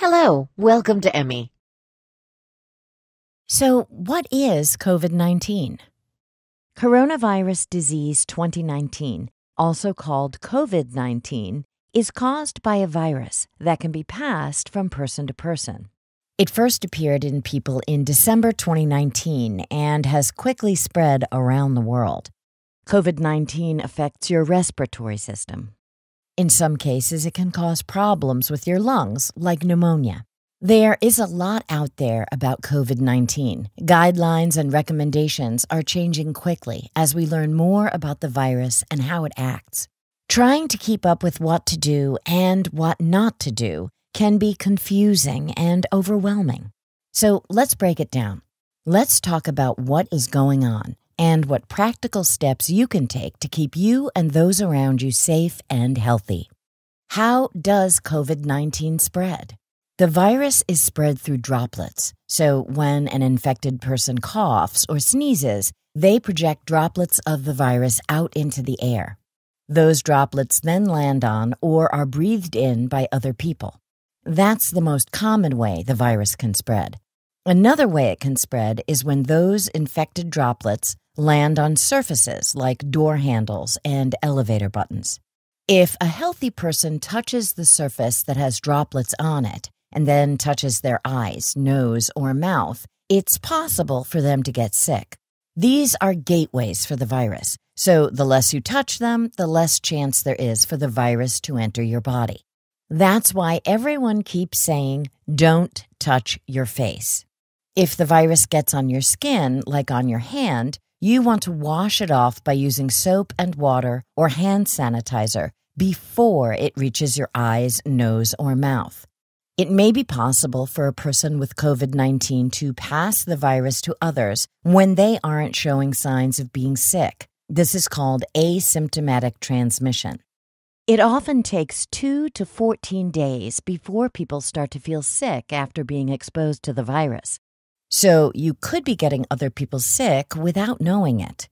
Hello, welcome to Emmy. So, what is COVID 19? Coronavirus disease 2019, also called COVID 19, is caused by a virus that can be passed from person to person. It first appeared in people in December 2019 and has quickly spread around the world. COVID 19 affects your respiratory system, in some cases, it can cause problems with your lungs, like pneumonia. There is a lot out there about COVID 19. Guidelines and recommendations are changing quickly as we learn more about the virus and how it acts. Trying to keep up with what to do and what not to do can be confusing and overwhelming. So let's break it down. Let's talk about what is going on and what practical steps you can take to keep you and those around you safe and healthy. How does COVID 19 spread? The virus is spread through droplets, so when an infected person coughs or sneezes, they project droplets of the virus out into the air. Those droplets then land on or are breathed in by other people. That's the most common way the virus can spread. Another way it can spread is when those infected droplets land on surfaces like door handles and elevator buttons. If a healthy person touches the surface that has droplets on it and then touches their eyes, nose, or mouth, it's possible for them to get sick. These are gateways for the virus, so the less you touch them, the less chance there is for the virus to enter your body. That's why everyone keeps saying, don't touch your face. If the virus gets on your skin, like on your hand, you want to wash it off by using soap and water or hand sanitizer before it reaches your eyes, nose, or mouth. It may be possible for a person with COVID 19 to pass the virus to others when they aren't showing signs of being sick. This is called asymptomatic transmission. It often takes 2 to 14 days before people start to feel sick after being exposed to the virus. So you could be getting other people sick without knowing it.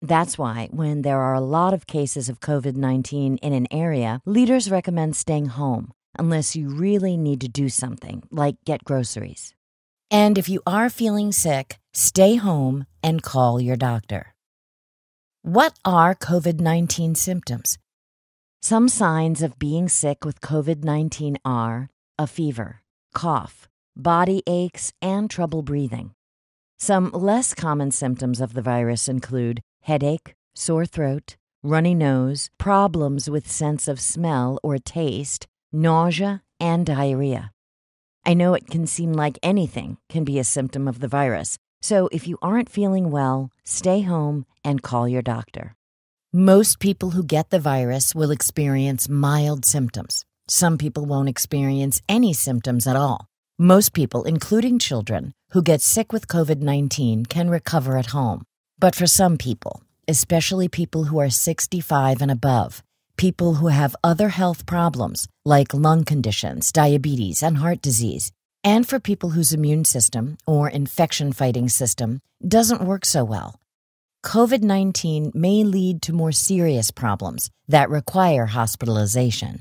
That's why, when there are a lot of cases of COVID 19 in an area, leaders recommend staying home unless you really need to do something, like get groceries. And if you are feeling sick, stay home and call your doctor. What are COVID 19 symptoms? Some signs of being sick with COVID 19 are a fever, cough, body aches, and trouble breathing. Some less common symptoms of the virus include headache, sore throat, runny nose, problems with sense of smell or taste, nausea, and diarrhea. I know it can seem like anything can be a symptom of the virus, so if you aren't feeling well, stay home and call your doctor. Most people who get the virus will experience mild symptoms. Some people won't experience any symptoms at all. Most people, including children, who get sick with COVID 19 can recover at home. But for some people, especially people who are 65 and above, people who have other health problems like lung conditions, diabetes, and heart disease, and for people whose immune system or infection fighting system doesn't work so well. COVID 19 may lead to more serious problems that require hospitalization.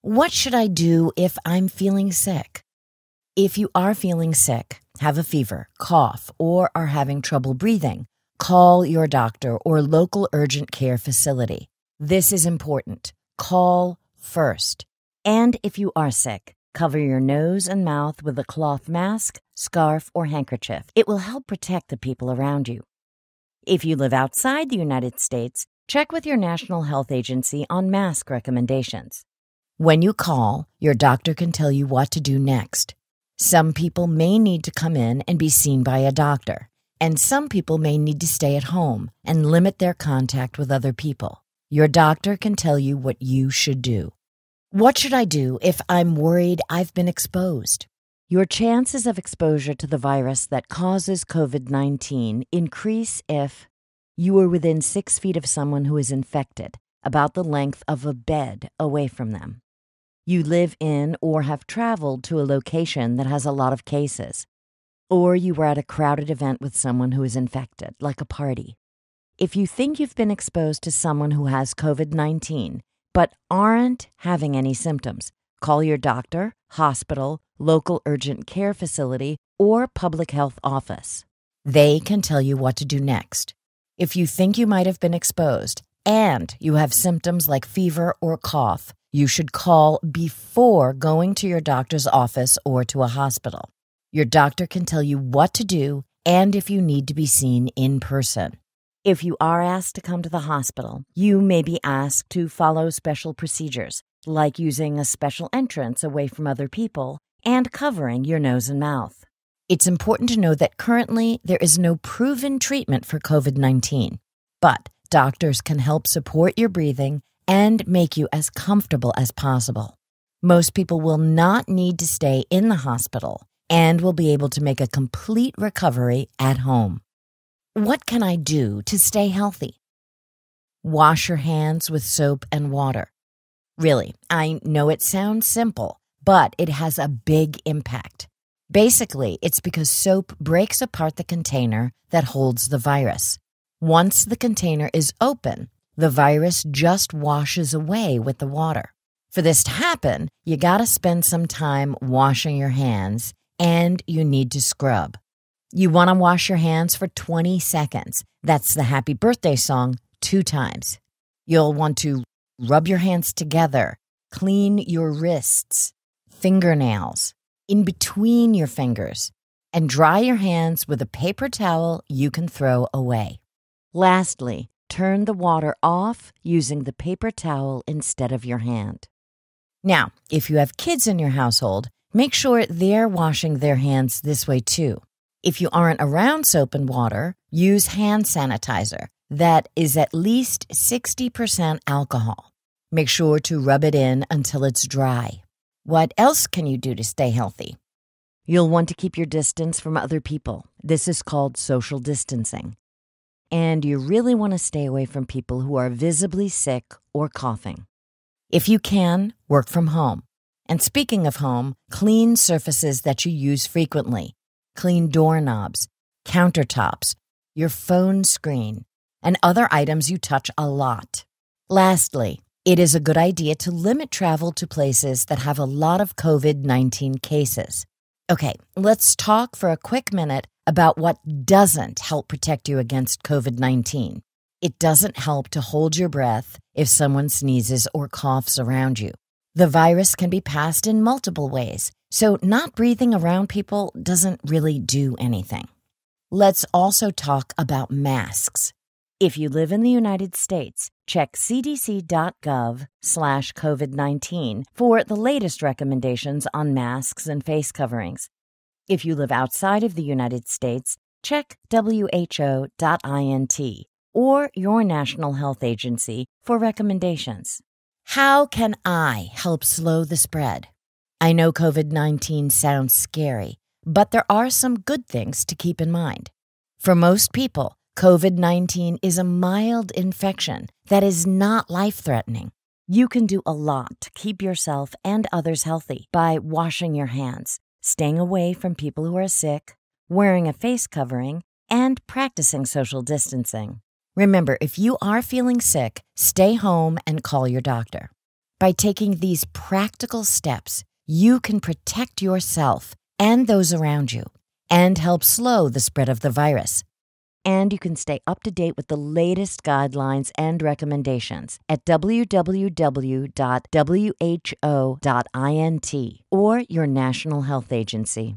What should I do if I'm feeling sick? If you are feeling sick, have a fever, cough, or are having trouble breathing, call your doctor or local urgent care facility. This is important. Call first. And if you are sick, cover your nose and mouth with a cloth mask, scarf, or handkerchief. It will help protect the people around you. If you live outside the United States, check with your national health agency on mask recommendations. When you call, your doctor can tell you what to do next. Some people may need to come in and be seen by a doctor, and some people may need to stay at home and limit their contact with other people. Your doctor can tell you what you should do. What should I do if I'm worried I've been exposed? Your chances of exposure to the virus that causes COVID 19 increase if you are within six feet of someone who is infected, about the length of a bed away from them. You live in or have traveled to a location that has a lot of cases. Or you were at a crowded event with someone who is infected, like a party. If you think you've been exposed to someone who has COVID 19 but aren't having any symptoms, call your doctor, hospital, local urgent care facility, or public health office. They can tell you what to do next. If you think you might have been exposed, and you have symptoms like fever or cough, you should call before going to your doctor's office or to a hospital. Your doctor can tell you what to do and if you need to be seen in person. If you are asked to come to the hospital, you may be asked to follow special procedures, like using a special entrance away from other people and covering your nose and mouth. It's important to know that currently there is no proven treatment for COVID 19, but Doctors can help support your breathing and make you as comfortable as possible. Most people will not need to stay in the hospital and will be able to make a complete recovery at home. What can I do to stay healthy? Wash your hands with soap and water. Really, I know it sounds simple, but it has a big impact. Basically, it's because soap breaks apart the container that holds the virus. Once the container is open, the virus just washes away with the water. For this to happen, you gotta spend some time washing your hands and you need to scrub. You wanna wash your hands for 20 seconds. That's the happy birthday song two times. You'll want to rub your hands together, clean your wrists, fingernails, in between your fingers, and dry your hands with a paper towel you can throw away. Lastly, turn the water off using the paper towel instead of your hand. Now, if you have kids in your household, make sure they're washing their hands this way too. If you aren't around soap and water, use hand sanitizer that is at least 60% alcohol. Make sure to rub it in until it's dry. What else can you do to stay healthy? You'll want to keep your distance from other people. This is called social distancing and you really want to stay away from people who are visibly sick or coughing. If you can, work from home. And speaking of home, clean surfaces that you use frequently. Clean doorknobs, countertops, your phone screen, and other items you touch a lot. Lastly, it is a good idea to limit travel to places that have a lot of COVID 19 cases. Okay, let's talk for a quick minute about what doesn't help protect you against COVID 19. It doesn't help to hold your breath if someone sneezes or coughs around you. The virus can be passed in multiple ways, so not breathing around people doesn't really do anything. Let's also talk about masks. If you live in the United States, check cdc.gov/covid19 for the latest recommendations on masks and face coverings. If you live outside of the United States, check WHO.int or your national health agency for recommendations. How can I help slow the spread? I know COVID 19 sounds scary, but there are some good things to keep in mind. For most people, COVID 19 is a mild infection that is not life threatening. You can do a lot to keep yourself and others healthy by washing your hands, staying away from people who are sick, wearing a face covering, and practicing social distancing. Remember, if you are feeling sick, stay home and call your doctor. By taking these practical steps, you can protect yourself and those around you and help slow the spread of the virus and you can stay up to date with the latest guidelines and recommendations at www.who.int or your national health agency.